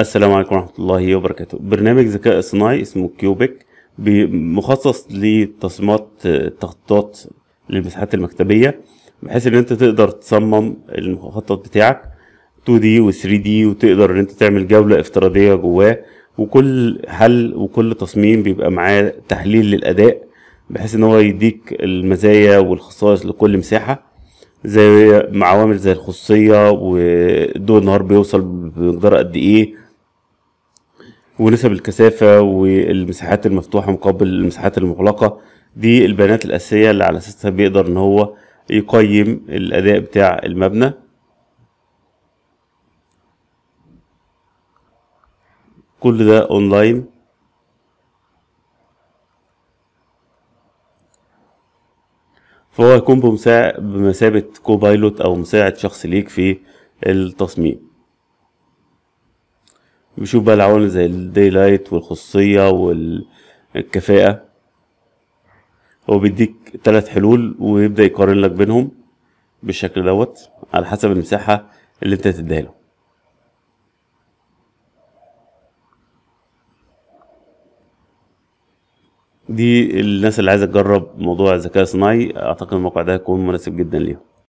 السلام عليكم ورحمة الله وبركاته برنامج ذكاء صناعي اسمه كيوبيك مخصص لتصميمات التخطيطات للمساحات المكتبية بحيث ان انت تقدر تصمم المخطط بتاعك 2D و 3D وتقدر ان انت تعمل جولة افتراضية جواه وكل حل وكل تصميم بيبقى معاه تحليل للأداء بحيث ان هو يديك المزايا والخصائص لكل مساحة زي عوامل زي الخصوصية وضوء النهار بيوصل بمقدار قد ايه ونسب الكثافة والمساحات المفتوحة مقابل المساحات المغلقة دي البيانات الأساسية اللي على أساسها بيقدر إن هو يقيم الأداء بتاع المبنى كل ده أونلاين فهو هيكون بمثابة كوبايلوت أو مساعد شخص ليك في التصميم بيشوف بقى العوامل زي الداي لايت والخصية والكفاءة هو بيديك تلات حلول ويبدأ يقارن لك بينهم بالشكل دوت على حسب المساحة اللي انت هتديها له دي الناس اللي عايزة تجرب موضوع الذكاء الصناعي اعتقد الموقع ده هيكون مناسب جدا ليهم